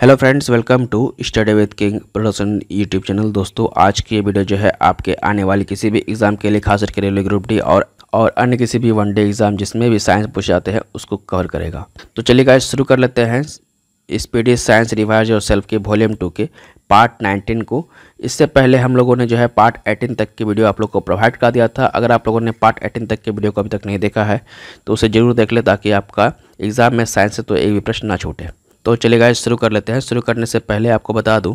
hello friends welcome to study with king production YouTube channel दोस्तों आज की ये वीडियो जो है आपके आने वाली किसी भी एग्ज़ाम के लिए खास करके रेलवे ग्रुप डी और और अन्य किसी भी वनडे एग्ज़ाम जिसमें भी साइंस पूछे जाते हैं उसको कवर करेगा तो चलिए गाइस शुरू कर लेते हैं स्पीडी साइंस रिवाइज और सेल्फ के वॉल्यूम टू के पार्ट नाइनटीन को इससे पहले हम लोगों ने जो है पार्ट एटीन तक की वीडियो आप लोग को प्रोवाइड कर दिया था अगर आप लोगों ने पार्ट एटीन तक की वीडियो को अभी तक नहीं देखा है तो उसे ज़रूर देख ले ताकि आपका एग्ज़ाम में साइंस से तो एक भी प्रश्न ना छूटे तो चलिए गाइस शुरू कर लेते हैं शुरू करने से पहले आपको बता दूं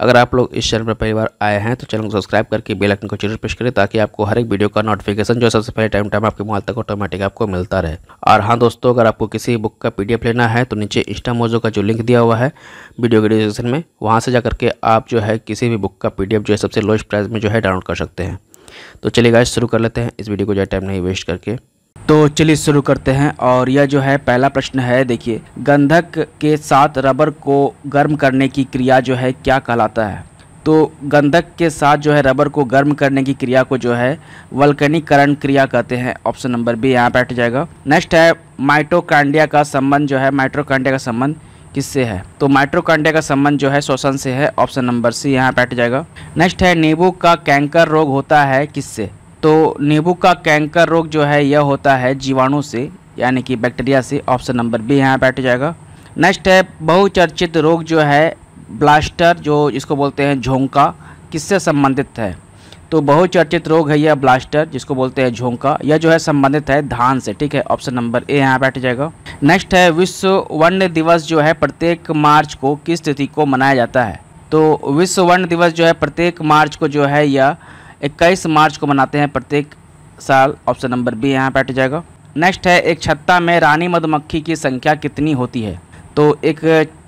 अगर आप लोग इस चैनल पर पहली बार आए हैं तो चैनल को सब्सक्राइब करके बेल आइकन को जरूर प्रेस करें ताकि आपको हर एक वीडियो का नोटिफिकेशन जो सबसे पहले टाइम टाइम आपके मोबाइल तक ऑटोमेटिक आपको मिलता रहे और हाँ दोस्तों अगर आपको किसी बुक का पी लेना है तो नीचे इंस्टा मोजो का जो लिंक दिया हुआ है वीडियो के डिस्क्रिप्शन में वहाँ से जा करके आप जो है किसी भी बुक का पी जो है सबसे लोएस्ट प्राइस में जो है डाउनलोड कर सकते हैं तो चलिए गाइस शुरू कर लेते हैं इस वीडियो को जो टाइम नहीं वेस्ट करके तो चलिए शुरू करते हैं और यह जो है पहला प्रश्न है देखिए गंधक के साथ रबर को गर्म करने की क्रिया जो है क्या कहलाता है तो गंधक के साथ जो है रबर को गर्म करने की क्रिया को जो है वल्कनीकरण क्रिया कहते हैं ऑप्शन नंबर बी यहाँ बैठ जाएगा नेक्स्ट है माइट्रोकांडिया का संबंध जो है माइट्रोकांडिया का संबंध किससे है तो माइट्रोकांडिया का संबंध जो है श्वसन से है ऑप्शन नंबर सी यहाँ बैठ जाएगा नेक्स्ट है नींबू का कैंकर रोग होता है किससे तो नींबू का कैंकर रोग जो है यह होता है जीवाणु से यानी कि बैक्टीरिया से ऑप्शन नंबर बी यहाँ बैठ जाएगा नेक्स्ट है बहुचर्चित रोग जो है ब्लास्टर जो इसको बोलते हैं झोंका किससे संबंधित है तो बहुचर्चित रोग है यह ब्लास्टर जिसको बोलते हैं झोंका यह जो है संबंधित है धान से ठीक है ऑप्शन नंबर ए यहाँ बैठ जाएगा नेक्स्ट है विश्व वन्य दिवस जो है प्रत्येक मार्च को किस तिथि को मनाया जाता है तो विश्व वन्य दिवस जो है प्रत्येक मार्च को जो है यह इक्कीस मार्च को मनाते हैं प्रत्येक साल ऑप्शन नंबर बी यहाँ बैठ जाएगा नेक्स्ट है एक छत्ता में रानी मधुमक्खी की संख्या कितनी होती है तो एक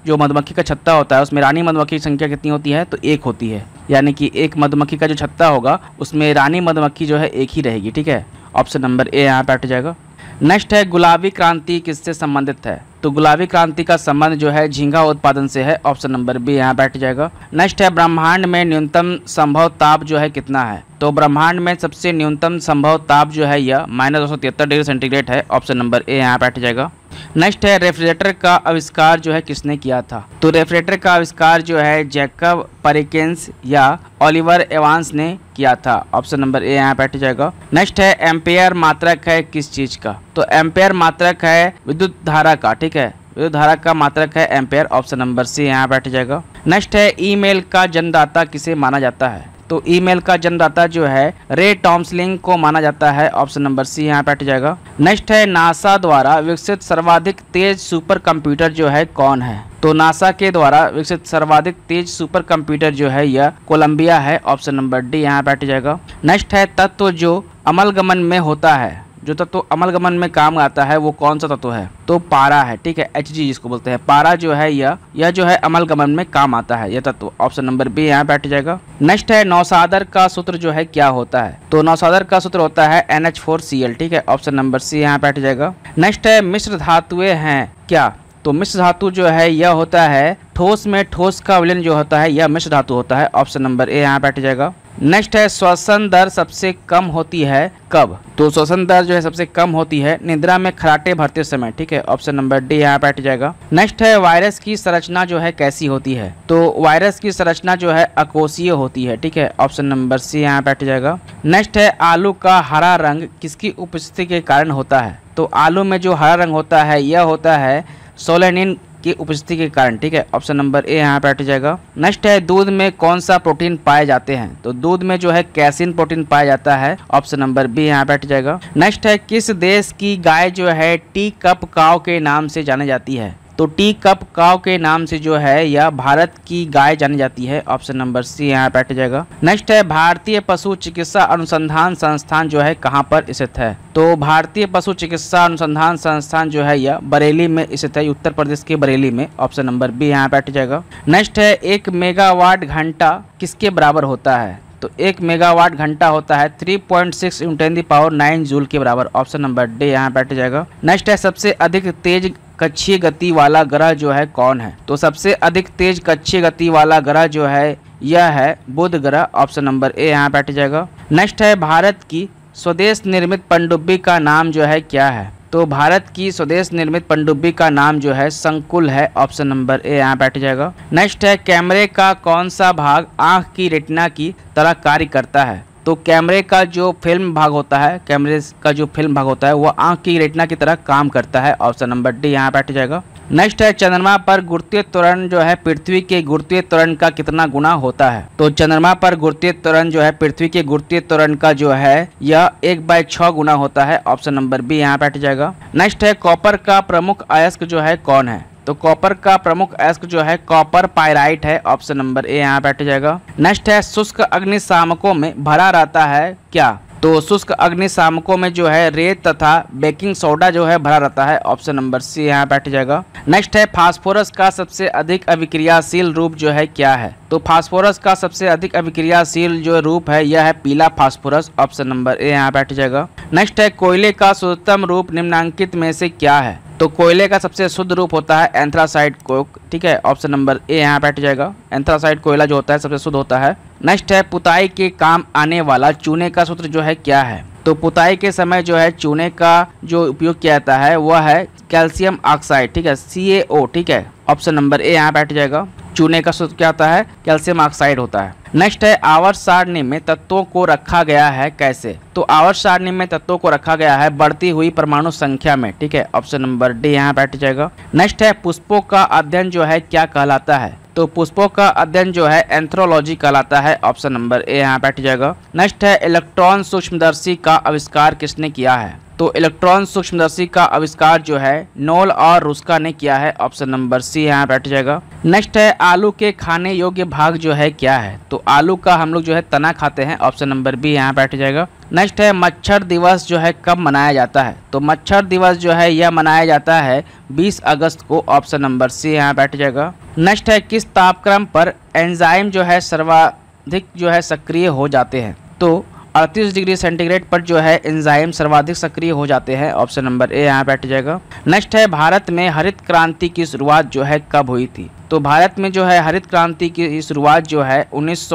जो मधुमक्खी का छत्ता होता है उसमें रानी मधुमक्खी की संख्या कितनी होती है तो एक होती है यानी कि एक मधुमक्खी का जो छत्ता होगा उसमें रानी मधुमक्खी जो है एक ही रहेगी ठीक है ऑप्शन नंबर ए यहाँ पर जाएगा नेक्स्ट है गुलाबी क्रांति किससे संबंधित है तो गुलाबी क्रांति का संबंध जो है झींगा उत्पादन से है ऑप्शन नंबर बी यहाँ बैठ जाएगा नेक्स्ट है ब्रह्मांड में न्यूनतम संभव ताप जो है कितना है तो ब्रह्मांड में सबसे न्यूनतम संभव ताप जो है यह माइनस दो डिग्री सेंटीग्रेड है ऑप्शन नंबर ए यहाँ बैठ जाएगा नेक्स्ट है रेफ्रिजरेटर का आविष्कार जो है किसने किया था तो रेफ्रिजरेटर का आविष्कार जो है जैकब परिकेंस या ओलिवर एवांस ने किया था ऑप्शन नंबर ए यहाँ बैठ जाएगा नेक्स्ट है एम्पेयर मात्रक है किस चीज का तो एम्पेयर मात्रक है विद्युत धारा का ठीक है विद्युत धारा का मात्रक है एम्पेयर ऑप्शन नंबर सी यहाँ बैठ जाएगा नेक्स्ट है ईमेल का जन्मदाता किसे माना जाता है तो ईमेल का जन्मदाता जो है रे टॉम्सलिंग को माना जाता है ऑप्शन नंबर सी यहाँ पे हट जाएगा नेक्स्ट है नासा द्वारा विकसित सर्वाधिक तेज सुपर कंप्यूटर जो है कौन है तो नासा के द्वारा विकसित सर्वाधिक तेज सुपर कंप्यूटर जो है यह कोलंबिया है ऑप्शन नंबर डी यहाँ पे हट जाएगा नेक्स्ट है तत्व जो अमलगमन में होता है जो तत्व तो अमलगमन में काम आता है वो कौन सा तत्व है तो पारा है ठीक है एच जी जिसको बोलते हैं पारा जो है यह यह जो है अमल गमन में काम आता है यह तत्व ऑप्शन नंबर बी यहाँ बैठ जाएगा नेक्स्ट है नौसादर का सूत्र जो है क्या होता है तो नौसादर का सूत्र होता है N H four C L ठीक है ऑप्शन नंबर सी यहाँ बैठ जाएगा नेक्स्ट है मिश्र धातुए हैं क्या तो मिश्र धातु जो है यह होता है ठोस में ठोस का विलयन जो होता है यह मिश्र धातु होता है ऑप्शन नंबर ए यहाँ बैठ जाएगा नेक्स्ट है श्वसन दर सबसे कम होती है कब तो श्वसन दर जो है सबसे कम होती है निद्रा में खराटे भरते समय ठीक है ऑप्शन नंबर डी यहाँ बैठ जाएगा नेक्स्ट है वायरस की संरचना जो है कैसी होती है तो वायरस की संरचना जो है अकोशीय होती है ठीक है ऑप्शन नंबर सी यहाँ बैठ जाएगा नेक्स्ट है आलू का हरा रंग किसकी उपस्थिति के कारण होता है तो आलू में जो हरा रंग होता है यह होता है सोलेनिन की उपस्थिति के कारण ठीक है ऑप्शन नंबर ए यहाँ पर हट जाएगा नेक्स्ट है दूध में कौन सा प्रोटीन पाए जाते हैं तो दूध में जो है कैसिन प्रोटीन पाया जाता है ऑप्शन नंबर बी यहाँ पर हट जाएगा नेक्स्ट है किस देश की गाय जो है टी कप काव के नाम से जानी जाती है तो टी कप काव के नाम से जो है यह भारत की गाय जानी जाती है ऑप्शन नंबर सी यहाँ बैठ जाएगा नेक्स्ट है भारतीय पशु चिकित्सा अनुसंधान संस्थान जो है कहाँ पर स्थित है तो भारतीय पशु चिकित्सा अनुसंधान संस्थान जो है यह बरेली में स्थित है उत्तर प्रदेश के बरेली में ऑप्शन नंबर बी यहाँ बैठ जाएगा नेक्स्ट है एक मेगावाट घंटा किसके बराबर होता है तो एक मेगावाट घंटा होता है 3.6 point six into ten the power nine joule के बराबर ऑप्शन नंबर डी यहाँ बैठ जाएगा नेक्स्ट है सबसे अधिक तेज कच्छी गति वाला ग्रह जो है कौन है तो सबसे अधिक तेज कच्छी गति वाला ग्रह जो है यह है बुध ग्रह ऑप्शन नंबर ए यहाँ बैठ जाएगा नेक्स्ट है भारत की स्वदेश निर्मित पनडुब्बी का नाम जो है क्या है तो भारत की स्वदेश निर्मित पनडुब्बी का नाम जो है संकुल है ऑप्शन नंबर ए यहाँ बैठ जाएगा नेक्स्ट है कैमरे का कौन सा भाग आंख की रेटिना की तरह कार्य करता है तो कैमरे का जो फिल्म भाग होता है कैमरे का जो फिल्म भाग होता है वह आंख की रेटना की तरह काम करता है ऑप्शन नंबर डी यहाँ बैठ जाएगा नेक्स्ट है चंद्रमा पर गुरुत्वीय त्वरण जो है पृथ्वी के गुरुत्वीय त्वरण का कितना गुना होता है तो चंद्रमा पर गुरुत्वीय त्वरण जो है पृथ्वी के गुरुत्वीय त्वरण का जो है यह एक बाय छः गुना होता है ऑप्शन नंबर बी यहाँ बैठ जाएगा नेक्स्ट है कॉपर का प्रमुख अयस्क जो है कौन है तो कॉपर का प्रमुख अस्क जो है कॉपर पायराइट है ऑप्शन नंबर ए यहाँ बैठ जाएगा नेक्स्ट है शुष्क अग्निशामकों में भरा रहता है क्या तो शुष्क अग्निशामकों में जो है रेत तथा बेकिंग सोडा जो है भरा रहता है ऑप्शन नंबर सी यहाँ बैठ जाएगा नेक्स्ट है फास्फोरस का सबसे अधिक अभिक्रियाशील रूप जो है क्या है तो फास्फोरस का सबसे अधिक अभिक्रियाशील जो रूप है यह है पीला फास्फोरस ऑप्शन नंबर ए यहाँ बैठ जाएगा नेक्स्ट है कोयले का शुद्धतम रूप निम्नांकित में से क्या है तो कोयले का सबसे शुद्ध रूप होता है एंथ्रासाइड कोक ठीक है ऑप्शन नंबर ए यहाँ बैठ जाएगा एंथ्रासाइड कोयला जो होता है सबसे शुद्ध होता है नेक्स्ट है पुताई के काम आने वाला चूने का सूत्र जो है क्या है तो पुताई के समय जो है चूने का जो उपयोग किया जाता है वह है कैल्शियम ऑक्साइड ठीक है सी ठीक है ऑप्शन नंबर ए यहाँ बैठ जाएगा चूने का सूत्र क्या होता है कैल्शियम ऑक्साइड होता है नेक्स्ट है आवर्त सारणी में तत्वों को रखा गया है कैसे तो आवर्त सारणी में तत्वों को रखा गया है बढ़ती हुई परमाणु संख्या में ठीक है ऑप्शन नंबर डी यहाँ बैठ जाएगा नेक्स्ट है पुष्पों का अध्ययन जो है क्या कहलाता है तो पुष्पों का अध्ययन जो है एंथ्रोलॉजी कहलाता है ऑप्शन नंबर ए यहाँ बैठ जाएगा नेक्स्ट है इलेक्ट्रॉन सूक्ष्मदर्शी का आविष्कार किसने किया है तो इलेक्ट्रॉन सूक्ष्मदर्शी का आविष्कार जो है नोल और रुस्का ने किया है ऑप्शन नंबर सी यहाँ बैठ जाएगा नेक्स्ट है आलू के खाने योग्य भाग जो है क्या है तो आलू का हम लोग जो है तना खाते हैं ऑप्शन नंबर बी यहाँ बैठ जाएगा नेक्स्ट है मच्छर दिवस जो है कब मनाया जाता है तो मच्छर दिवस जो है यह मनाया जाता है 20 अगस्त को ऑप्शन नंबर सी यहाँ बैठ जाएगा नेक्स्ट है किस तापक्रम पर एंजाइम जो है सर्वाधिक जो है सक्रिय हो जाते हैं तो अड़तीस डिग्री सेंटीग्रेड पर जो है एंजाइम सर्वाधिक सक्रिय हो जाते हैं ऑप्शन नंबर ए यहाँ बैठ जाएगा नेक्स्ट है भारत में हरित क्रांति की शुरुआत जो है कब हुई थी तो भारत में जो है हरित क्रांति की शुरुआत जो है उन्नीस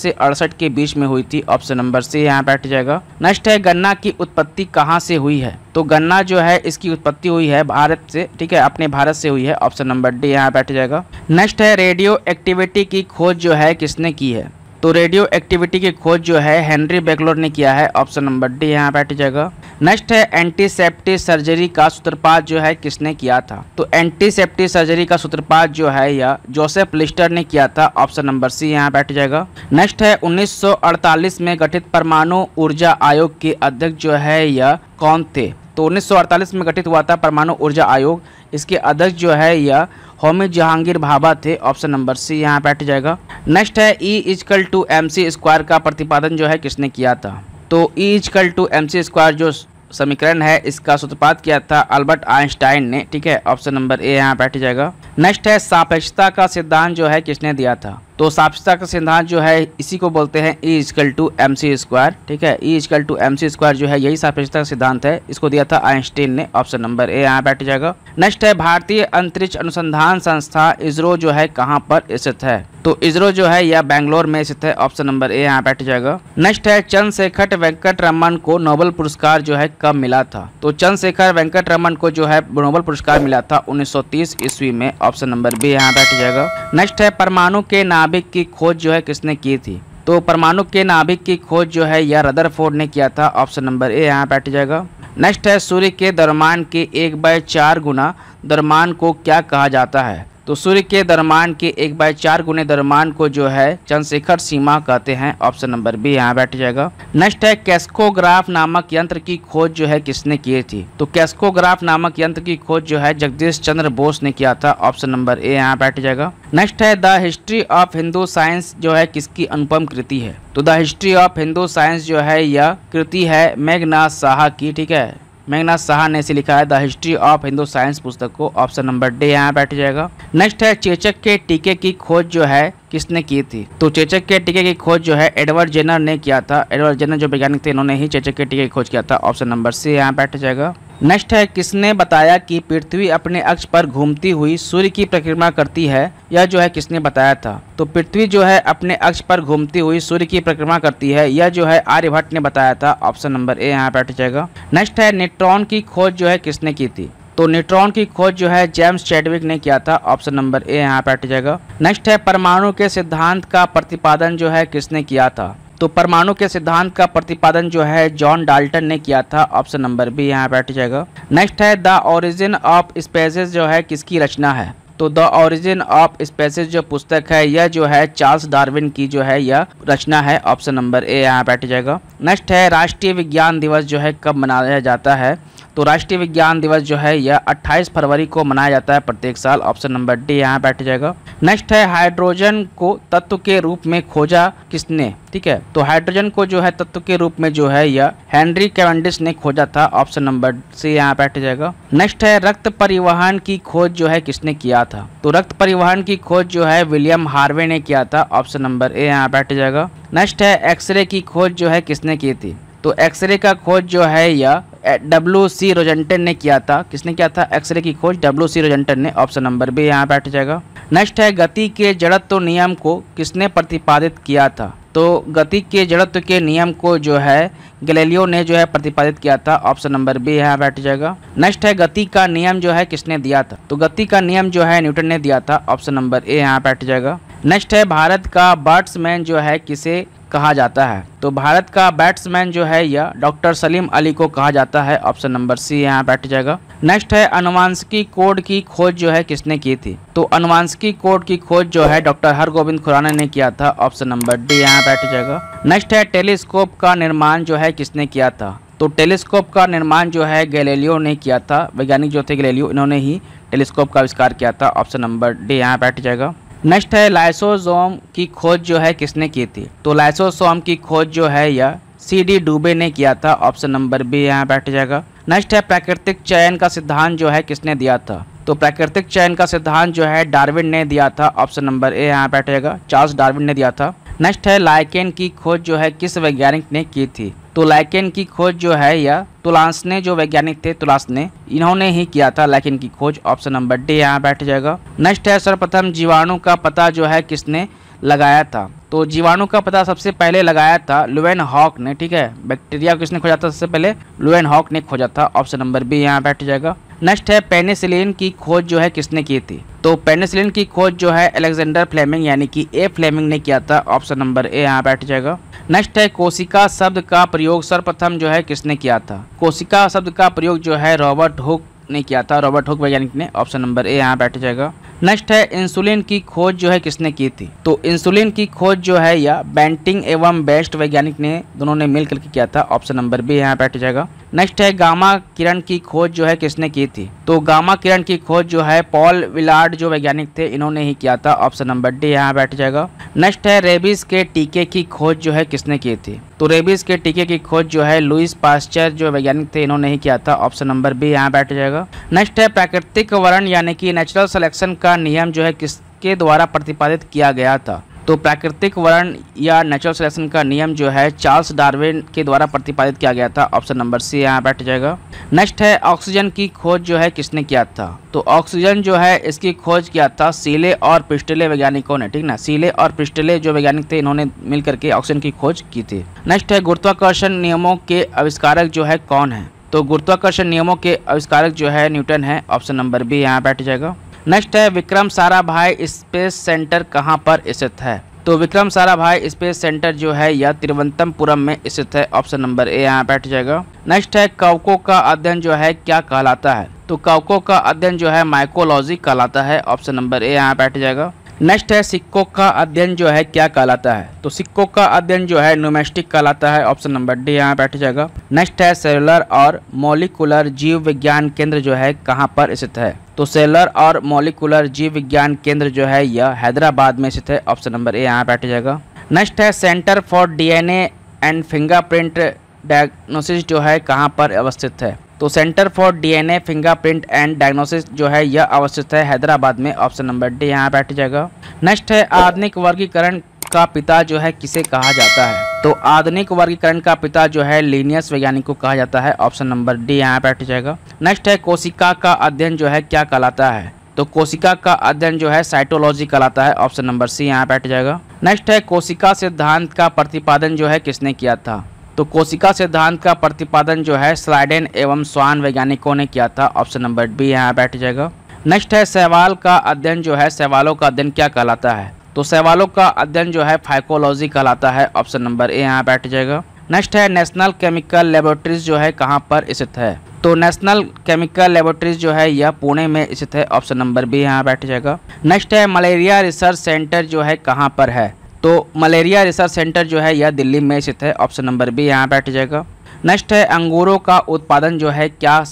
से अड़सठ के बीच में हुई थी ऑप्शन नंबर सी यहाँ बैठ जाएगा नेक्स्ट है गन्ना की उत्पत्ति कहाँ से हुई है तो गन्ना जो है इसकी उत्पत्ति हुई है भारत से ठीक है अपने भारत से हुई है ऑप्शन नंबर डी यहाँ बैठ जाएगा नेक्स्ट है रेडियो एक्टिविटी की खोज जो है किसने की है तो रेडियो एक्टिविटी की खोज जो है हेनरी बेगलोर ने किया है ऑप्शन नंबर डी यहाँ बैठ जाएगा नेक्स्ट है एंटीसेप्टिक सर्जरी का सूत्रपात जो है किसने किया था तो एंटीसेप्टिक सर्जरी का सूत्रपात जो है यह जोसेफ लिस्टर ने किया था ऑप्शन नंबर सी यहाँ बैठ जाएगा नेक्स्ट है 1948 में गठित परमाणु ऊर्जा आयोग के अध्यक्ष जो है यह कौन थे तो 1948 में गठित हुआ था परमाणु ऊर्जा आयोग इसके अध्यक्ष जो है यह होमी जहांगीर भाभा थे ऑप्शन नंबर सी यहाँ पे हट जाएगा नेक्स्ट है E equal to M C square का प्रतिपादन जो है किसने किया था तो E equal to M C square जो समीकरण है इसका सूत्रपात किया था अल्बर्ट आइंस्टाइन ने ठीक है ऑप्शन नंबर ए यहाँ पे हट जाएगा नेक्स्ट है सापेक्षता का सिद्धांत जो है किसने दिया था तो साक्षरता का सिद्धांत जो है इसी को बोलते हैं E equal to M C square ठीक है E equal to M C square जो है यही साक्षरता का सिद्धांत है इसको दिया था आइंस्टीन ने ऑप्शन नंबर ए यहाँ बैठ जाएगा नेक्स्ट है भारतीय अंतरिक्ष अनुसंधान संस्था इसरो जो है कहाँ पर स्थित है तो इसरो जो है यह बैंगलोर में स्थित है ऑप्शन नंबर ए यहाँ बैठ जाएगा नेक्स्ट है चंद्रशेखर वेंकट रमन को नोबल पुरस्कार जो है कब मिला था तो चंद्रशेखर वेंकट रमन को जो है नोबल पुरस्कार मिला था तीस ईस्वी में ऑप्शन नंबर बी यहाँ बैठ जाएगा नेक्स्ट है परमाणु के नाम नाभिक की खोज जो है किसने की थी तो परमाणु के नाभिक की खोज जो है यह रदर ने किया था ऑप्शन नंबर ए यहाँ बैठ जाएगा नेक्स्ट है सूर्य के दरमान के एक बाय चार गुना दरमान को क्या कहा जाता है तो सूर्य के दरमान के एक बाय चार गुने दरमान को जो है चंद्रशेखर सीमा कहते हैं ऑप्शन नंबर बी यहाँ बैठ जाएगा नेक्स्ट है कैस्कोग्राफ नामक यंत्र की खोज जो है किसने की थी तो कैस्कोग्राफ नामक यंत्र की खोज जो है जगदीश चंद्र बोस ने किया था ऑप्शन नंबर ए यहाँ बैठ जाएगा नेक्स्ट है the history of Hindu science जो है किसकी अनुपम कृति है तो the history of Hindu science जो है यह कृति है मेघनाथ साहा की ठीक है मेघनाथ शाह ने इसे लिखा है the history of Hindu science पुस्तक को ऑप्शन नंबर डी यहाँ बैठ जाएगा नेक्स्ट है चेचक के टीके की खोज जो है किसने की थी तो चेचक के टीके की खोज जो है एडवर्ड जेनर ने किया था एडवर्ड जेनर जो वैज्ञानिक थे इन्होंने ही चेचक के टीके की खोज किया था ऑप्शन नंबर सी यहाँ बैठ जाएगा नेक्स्ट है किसने बताया कि पृथ्वी अपने अक्ष पर घूमती हुई सूर्य की परिक्रमा करती है यह जो है किसने बताया था तो पृथ्वी जो है अपने अक्ष पर घूमती हुई सूर्य की परिक्रमा करती है यह जो है आर्यभट्ट ने बताया था ऑप्शन नंबर ए यहाँ पे जाएगा नेक्स्ट है न्यूट्रॉन की खोज जो है किसने की थी तो न्यूट्रॉन की खोज जो है जेम्स चैडविक ने किया था ऑप्शन नंबर ए यहाँ पे जाएगा नेक्स्ट है परमाणु के सिद्धांत का प्रतिपादन जो है किसने किया था तो परमाणु के सिद्धांत का प्रतिपादन जो है जॉन डाल्टन ने किया था ऑप्शन नंबर बी यहाँ बैठ जाएगा नेक्स्ट है द ओरिजिन ऑफ स्पेसेस जो है किसकी रचना है तो द ओरिजिन ऑफ स्पेसिस जो पुस्तक है यह जो है चार्ल्स डार्विन की जो है यह रचना है ऑप्शन नंबर ए यहाँ बैठ जाएगा नेक्स्ट है राष्ट्रीय विज्ञान दिवस जो है कब मनाया जाता है तो राष्ट्रीय विज्ञान दिवस जो है यह 28 फरवरी को मनाया जाता है प्रत्येक साल ऑप्शन नंबर डी यहाँ बैठ जाएगा नेक्स्ट है हाइड्रोजन को तत्व के रूप में खोजा किसने ठीक है तो हाइड्रोजन को जो है तत्व के रूप में जो है यह हेनरी कैवेंडिस ने खोजा था ऑप्शन नंबर सी यहाँ बैठ जाएगा नेक्स्ट है रक्त परिवहन की खोज जो है किसने किया था तो रक्त परिवहन की खोज जो है विलियम हार्वे ने किया था ऑप्शन नंबर ए यहाँ बैठ जाएगा नेक्स्ट है एक्सरे की खोज जो है किसने की थी तो एक्सरे का खोज जो है यह डब्ल्यू सी रोजेंटन ने किया था किसने किया था एक्सरे की खोज डब्ल्यू सी रोजेंटन ने ऑप्शन नंबर बी यहाँ बैठ जाएगा नेक्स्ट है गति के जड़त्व नियम को किसने प्रतिपादित किया था तो गति के जड़त्व के नियम को जो है गलेलियो ने जो है प्रतिपादित किया था ऑप्शन नंबर बी यहाँ बैठ जाएगा नेक्स्ट है गति का नियम जो है किसने दिया था तो गति का नियम जो है न्यूटन ने दिया था ऑप्शन नंबर ए यहाँ बैठ जाएगा नेक्स्ट है भारत का बर्ड्समैन जो है किसे कहा जाता है तो भारत का बैट्समैन जो है यह डॉक्टर सलीम अली को कहा जाता है ऑप्शन नंबर सी यहाँ बैठ जाएगा नेक्स्ट है अनुवांशिकी कोड की खोज जो है किसने की थी तो अनुवांशिकी कोड की खोज जो है डॉक्टर हरगोविंद खुराना ने किया था ऑप्शन नंबर डी यहाँ बैठ जाएगा नेक्स्ट है टेलीस्कोप का निर्माण जो है किसने किया था तो टेलीस्कोप का निर्माण जो है गैलेलियो ने किया था वैज्ञानिक जो थे गैलेलियो इन्होंने ही टेलीस्कोप का आविष्कार किया था ऑप्शन नंबर डी यहाँ बैठ जाएगा नेक्स्ट है लाइसोसोम की खोज जो है किसने की थी तो लाइसोसोम की खोज जो है यह सी डी डूबे ने किया था ऑप्शन नंबर बी यहाँ बैठ जाएगा नेक्स्ट है प्राकृतिक चयन का सिद्धांत जो है किसने दिया था तो प्राकृतिक चयन का सिद्धांत जो है डार्विन ने दिया था ऑप्शन नंबर ए यहाँ बैठ जाएगा चार्ल्स डार्विन ने दिया था नेक्स्ट है लाइकेन की खोज जो है किस वैज्ञानिक ने की थी तो लाइकेन की खोज जो है यह तुलांस ने जो वैज्ञानिक थे तुलांस ने इन्होंने ही किया था लाइकेन की खोज ऑप्शन नंबर डी यहाँ बैठ जाएगा नेक्स्ट है सर्वप्रथम जीवाणु का पता जो है किसने लगाया था तो जीवाणु का पता सबसे पहले लगाया था लुएन हॉक ने ठीक है बैक्टीरिया किसने खोजा था सबसे पहले लुएन हॉक ने खोजा था ऑप्शन नंबर बी यहाँ बैठ जाएगा नेक्स्ट है पेनिसिलिन की खोज जो है किसने की थी तो पेनिसिलिन की खोज जो है अलेक्जेंडर फ्लेमिंग यानी कि ए फ्लेमिंग ने किया था ऑप्शन नंबर ए यहाँ बैठ जाएगा नेक्स्ट है कोशिका शब्द का प्रयोग सर्वप्रथम जो है किसने किया था कोशिका शब्द का प्रयोग जो है रॉबर्ट हुक ने किया था रॉबर्ट हुक वैज्ञानिक ने ऑप्शन नंबर ए यहाँ बैठ जाएगा नेक्स्ट है इंसुलिन की खोज जो है किसने की थी तो इंसुलिन की खोज जो है या बैंटिंग एवं बेस्ट वैज्ञानिक ने दोनों ने मिल करके किया था ऑप्शन नंबर बी यहाँ बैठ जाएगा नेक्स्ट है गामा किरण की खोज जो है किसने की थी तो गामा किरण की खोज जो है पॉल विलार्ड जो वैज्ञानिक थे इन्होंने ही किया था ऑप्शन नंबर डी यहाँ बैठ जाएगा नेक्स्ट है रेबिस के टीके की खोज जो है किसने की थी तो रेबिस के टीके की खोज जो है लुइस पास्चर जो वैज्ञानिक थे इन्होंने ही किया था ऑप्शन नंबर बी यहाँ बैठ जाएगा नेक्स्ट है प्राकृतिक वर्ण यानी कि नेचुरल सिलेक्शन का नियम जो है किसके द्वारा प्रतिपादित किया गया था तो प्राकृतिक वर्ण या नेचुरल सिलेक्शन का नियम जो है चार्ल्स डार्विन के द्वारा प्रतिपादित किया गया था ऑप्शन नंबर सी यहाँ बैठ जाएगा नेक्स्ट है ऑक्सीजन की खोज जो है किसने किया था तो ऑक्सीजन जो है इसकी खोज किया था सीले और पिस्टले वैज्ञानिकों ने ठीक ना सीले और पिस्टले जो वैज्ञानिक थे इन्होंने मिल करके ऑक्सीजन की खोज की थी नेक्स्ट है गुरुत्वाकर्षण नियमों के आविष्कारक जो है कौन है तो गुरुत्वाकर्षण नियमों के आविष्कारक जो है न्यूटन है ऑप्शन नंबर बी यहाँ बैठ जाएगा नेक्स्ट है विक्रम साराभाई स्पेस सेंटर कहाँ पर स्थित है तो विक्रम साराभाई स्पेस सेंटर जो है यह तिरुवंतमपुरम में स्थित है ऑप्शन नंबर ए यहाँ बैठ जाएगा नेक्स्ट है कवकों का अध्ययन जो है क्या कहलाता है तो कवकों का अध्ययन जो है माइकोलॉजी कहलाता है ऑप्शन नंबर ए यहाँ बैठ जाएगा नेक्स्ट है सिक्कों का अध्ययन जो है क्या कहलाता है तो सिक्कों का अध्ययन जो है नोमेस्टिक कहलाता है ऑप्शन नंबर डी यहाँ बैठ जाएगा नेक्स्ट है सेलुलर और मोलिकुलर जीव विज्ञान केंद्र जो है कहाँ पर स्थित है तो सेलर और मोलिकुलर जीव विज्ञान केंद्र जो है यह हैदराबाद में स्थित है ऑप्शन नंबर ए यहाँ बैठ जाएगा नेक्स्ट है centre for DNA and fingerprint diagnosis जो है कहाँ पर अवस्थित है तो centre for DNA fingerprint and diagnosis जो है यह अवस्थित है हैदराबाद में ऑप्शन नंबर डी यहाँ बैठ जाएगा नेक्स्ट है आधुनिक वर्गीकरण का पिता जो है किसे कहा जाता है तो आधुनिक वर्गीकरण का पिता जो है लीनियस वैज्ञानिक को कहा जाता है ऑप्शन नंबर डी यहाँ बैठ हट जाएगा नेक्स्ट है कोशिका का अध्ययन जो है क्या कहलाता है तो कोशिका का अध्ययन जो है साइटोलॉजी कहलाता है ऑप्शन नंबर सी यहाँ बैठ हट जाएगा नेक्स्ट है कोशिका सिद्धांत का प्रतिपादन जो है किसने किया था तो कोशिका सिद्धांत का प्रतिपादन जो है स्लाइडेन एवं स्वान वैज्ञानिकों ने किया था ऑप्शन नंबर बी यहाँ बैठ जाएगा नेक्स्ट है सवाल का अध्ययन जो है सवालों का अध्ययन क्या कहलाता है तो सवालों का अध्ययन जो है फाइकोलॉजी कहलाता है ऑप्शन नंबर ए यहाँ बैठ जाएगा नेक्स्ट है नेशनल केमिकल लेबोरेटरीज जो है कहाँ पर स्थित है तो नेशनल केमिकल लेबोरेटरीज जो है यह पुणे में स्थित है ऑप्शन नंबर बी यहाँ बैठ जाएगा नेक्स्ट है मलेरिया रिसर्च सेंटर जो है कहाँ पर है तो मलेरिया रिसर्च सेंटर जो है यह दिल्ली में स्थित है ऑप्शन नंबर बी यहाँ बैठ जाएगा नेक्स्ट है अंगूरों का उत्पादन जो है क्या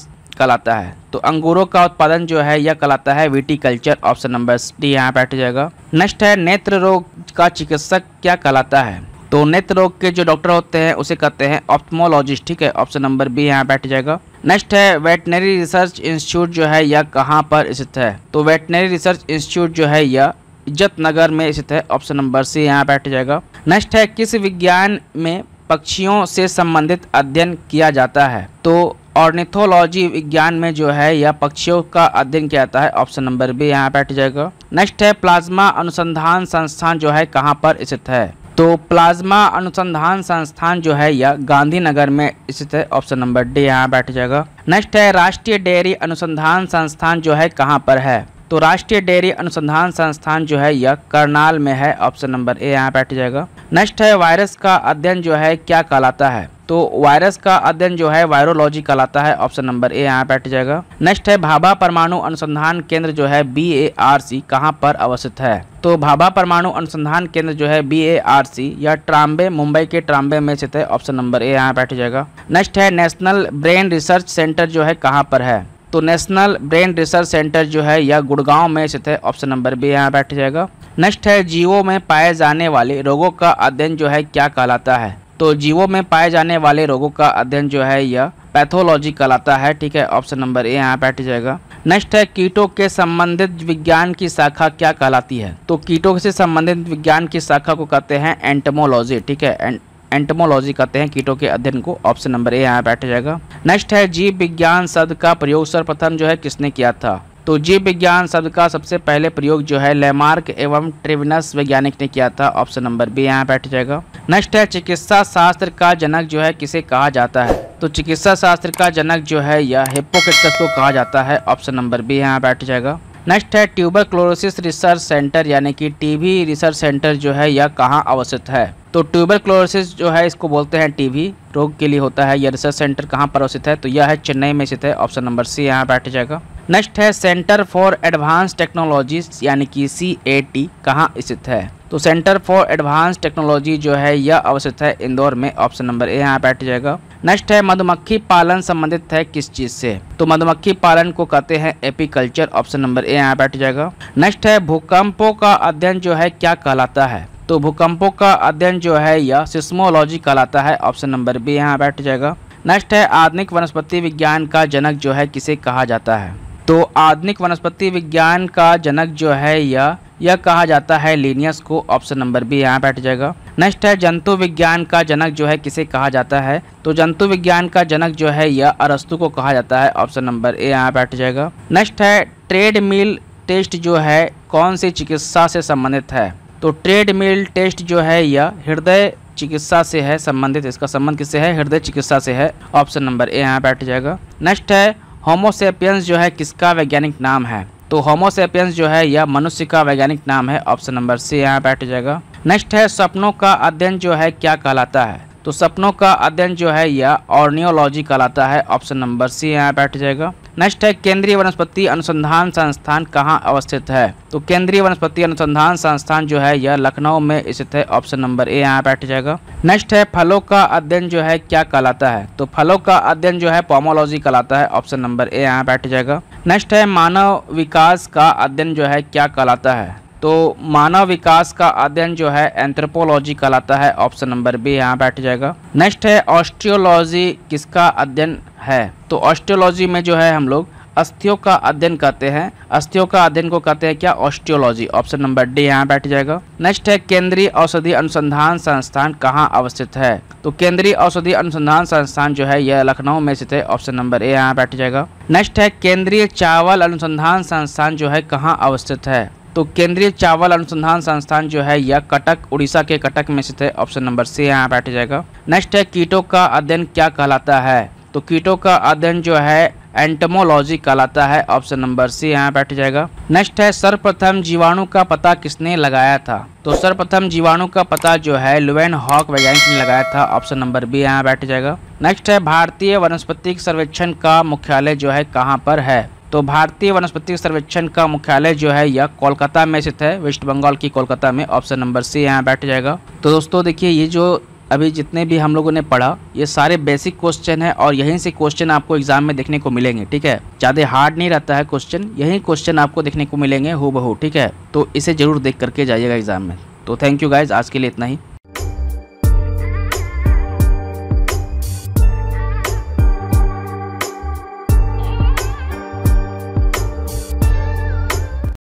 कहलाता है तो अंगूरों का उत्पादन जो है यह कहलाता है विटिकल्चर ऑप्शन नंबर डी यहाँ बैठ जाएगा नेक्स्ट है नेत्र रोग का चिकित्सक क्या कहलाता है तो नेत्र रोग के जो डॉक्टर होते हैं उसे कहते हैं ऑप्थमोलॉजिस्ट ठीक है ऑप्शन नंबर बी यहाँ बैठ जाएगा नेक्स्ट है वेटनरी रिसर्च इंस्टीट्यूट जो है यह कहाँ पर स्थित है तो वेटनरी रिसर्च इंस्टीट्यूट जो है यह इज्जत नगर में स्थित है ऑप्शन नंबर सी यहाँ बैठ जाएगा नेक्स्ट है किस विज्ञान में पक्षियों से संबंधित अध्ययन किया जाता है तो ऑर्निथोलॉजी विज्ञान में जो है यह पक्षियों का अध्ययन किया जाता है ऑप्शन नंबर बी यहाँ पे जाएगा नेक्स्ट है प्लाज्मा अनुसंधान संस्थान जो है कहाँ पर स्थित है तो प्लाज्मा अनुसंधान संस्थान जो है यह गांधीनगर में स्थित है ऑप्शन नंबर डी यहाँ बैठ जाएगा नेक्स्ट है राष्ट्रीय डेयरी अनुसंधान संस्थान जो है कहाँ पर है तो राष्ट्रीय डेयरी अनुसंधान संस्थान जो है यह करनाल में है ऑप्शन नंबर ए यहाँ बैठ जाएगा नेक्स्ट है वायरस का अध्ययन जो है क्या कहलाता है तो वायरस का अध्ययन जो है वायरोलॉजी कहलाता है ऑप्शन नंबर ए यहाँ बैठ जाएगा नेक्स्ट है भाभा परमाणु अनुसंधान केंद्र जो है बी ए आर सी कहाँ पर अवस्थित है तो भाभा परमाणु अनुसंधान केंद्र जो है बी ए आर सी या ट्राम्बे मुंबई के ट्राम्बे में स्थित है ऑप्शन नंबर ए यहाँ बैठ जाएगा नेक्स्ट है नेशनल ब्रेन रिसर्च सेंटर जो है कहाँ पर है तो नेशनल ब्रेन रिसर्च सेंटर जो है यह गुड़गांव में स्थित है ऑप्शन नंबर बी यहाँ बैठ जाएगा नेक्स्ट है जीवो में पाए जाने वाले रोगों का अध्ययन जो है क्या कहलाता है तो जीवो में पाए जाने वाले रोगों का अध्ययन जो है यह पैथोलॉजी कहलाता है ठीक है ऑप्शन नंबर ए यहाँ बैठ जाएगा नेक्स्ट है कीटों के संबंधित विज्ञान की शाखा क्या कहलाती है तो कीटों से संबंधित विज्ञान की शाखा को कहते हैं एंटमोलॉजी ठीक है एंटमोलॉजी कहते हैं कीटों के अध्ययन को ऑप्शन नंबर ए यहाँ बैठ जाएगा नेक्स्ट है जीव विज्ञान शब्द का प्रयोग सर्वप्रथम जो है किसने किया था तो जीव विज्ञान शब्द का सबसे पहले प्रयोग जो है लेमार्क एवं ट्रिविनस वैज्ञानिक ने किया था ऑप्शन नंबर बी यहाँ बैठ जाएगा नेक्स्ट है चिकित्सा शास्त्र का जनक जो है किसे कहा जाता है तो चिकित्सा शास्त्र का जनक जो है यह हिप्पोक्रेटस को कहा जाता है ऑप्शन नंबर बी यहाँ बैठ जाएगा नेक्स्ट है ट्यूबर क्लोरोसिस रिसर्च सेंटर यानी कि टीबी रिसर्च सेंटर जो है यह कहाँ अवस्थित है तो ट्यूबर क्लोरोसिस जो है इसको बोलते हैं टीबी रोग के लिए होता है यह रिसर्च सेंटर कहाँ पर अवस्थित है तो यह है चेन्नई में स्थित है ऑप्शन नंबर सी यहाँ बैठ जाएगा नेक्स्ट है सेंटर फॉर एडवांस टेक्नोलॉजी यानी कि सी ए टी कहाँ स्थित है तो सेंटर फॉर एडवांस टेक्नोलॉजी जो है यह अवस्थित है इंदौर में ऑप्शन नंबर ए यहाँ बैठ जाएगा नेक्स्ट है मधुमक्खी पालन संबंधित है किस चीज से तो मधुमक्खी पालन को कहते हैं एपीकल्चर ऑप्शन नंबर ए यहाँ बैठ जाएगा नेक्स्ट है भूकंपों का अध्ययन जो है क्या कहलाता है तो भूकंपों का अध्ययन जो है यह सिस्मोलॉजी कहलाता है ऑप्शन नंबर बी यहाँ बैठ जाएगा नेक्स्ट है आधुनिक वनस्पति विज्ञान का जनक जो है किसे कहा जाता है तो आधुनिक वनस्पति विज्ञान का जनक जो है यह यह कहा जाता है लीनियस को ऑप्शन नंबर बी यहाँ बैठ जाएगा नेक्स्ट है जंतु विज्ञान का जनक जो है किसे कहा जाता है तो जंतु विज्ञान का जनक जो है यह अरस्तु को कहा जाता है ऑप्शन नंबर ए यहाँ बैठ जाएगा नेक्स्ट है ट्रेड मिल टेस्ट जो है कौन सी चिकित्सा से संबंधित है तो ट्रेडमिल टेस्ट जो है यह हृदय चिकित्सा से है संबंधित इसका संबंध किससे है हृदय चिकित्सा से है ऑप्शन नंबर ए यहाँ बैठ जाएगा नेक्स्ट है होमोसेपियंस जो है किसका वैज्ञानिक नाम है तो होमोसेपियंस जो है यह मनुष्य का वैज्ञानिक नाम है ऑप्शन नंबर सी यहाँ बैठ जाएगा नेक्स्ट है सपनों का अध्ययन जो है क्या कहलाता है तो सपनों का अध्ययन जो है यह ऑर्नियोलॉजी कहलाता है ऑप्शन नंबर सी यहाँ बैठ जाएगा नेक्स्ट है केंद्रीय वनस्पति अनुसंधान संस्थान कहाँ अवस्थित है तो केंद्रीय वनस्पति अनुसंधान संस्थान जो है यह लखनऊ में स्थित है ऑप्शन नंबर ए यहाँ बैठ जाएगा नेक्स्ट है फलों का अध्ययन जो है क्या कहलाता है तो फलों का अध्ययन जो है पोमोलॉजी कहलाता है ऑप्शन नंबर ए यहाँ बैठ जाएगा नेक्स्ट है मानव विकास का अध्ययन जो है क्या कहलाता है तो मानव विकास का अध्ययन जो है एंथ्रोपोलॉजी कहलाता है ऑप्शन नंबर बी यहाँ बैठ जाएगा नेक्स्ट है ऑस्ट्रियोलॉजी किसका अध्ययन है तो ऑस्ट्रियोलॉजी में जो है हम लोग अस्थियों का अध्ययन कहते हैं अस्थियों का अध्ययन को कहते हैं क्या ऑस्ट्रियोलॉजी ऑप्शन नंबर डी यहाँ बैठ जाएगा नेक्स्ट है केंद्रीय औषधि अनुसंधान संस्थान कहाँ अवस्थित है तो केंद्रीय औषधि अनुसंधान संस्थान जो है यह लखनऊ में स्थित है ऑप्शन नंबर ए यहाँ बैठ जाएगा नेक्स्ट है केंद्रीय चावल अनुसंधान संस्थान जो है कहाँ अवस्थित है तो केंद्रीय चावल अनुसंधान संस्थान जो है यह कटक उड़ीसा के कटक में स्थित है ऑप्शन नंबर सी यहाँ बैठ जाएगा नेक्स्ट है कीटों का अध्ययन क्या कहलाता है तो कीटों का अध्ययन जो है एंटमोलॉजी कहलाता है ऑप्शन नंबर सी यहाँ बैठ जाएगा नेक्स्ट है सर्वप्रथम जीवाणु का पता किसने लगाया था तो सर्वप्रथम जीवाणु का पता जो है लुवेन हॉक वैज्ञानिक ने लगाया था ऑप्शन नंबर बी यहाँ बैठ जाएगा नेक्स्ट है भारतीय वनस्पति सर्वेक्षण का मुख्यालय जो है कहाँ पर है तो भारतीय वनस्पति सर्वेक्षण का मुख्यालय जो है यह कोलकाता में स्थित है वेस्ट बंगाल की कोलकाता में ऑप्शन नंबर सी यहाँ बैठ जाएगा तो दोस्तों देखिए ये जो अभी जितने भी हम लोगों ने पढ़ा ये सारे बेसिक क्वेश्चन है और यहीं से क्वेश्चन आपको एग्जाम में देखने को मिलेंगे ठीक है ज़्यादा हार्ड नहीं रहता है क्वेश्चन यही क्वेश्चन आपको देखने को मिलेंगे हो ठीक है तो इसे जरूर देख करके जाइएगा एग्जाम में तो थैंक यू गाइज आज के लिए इतना ही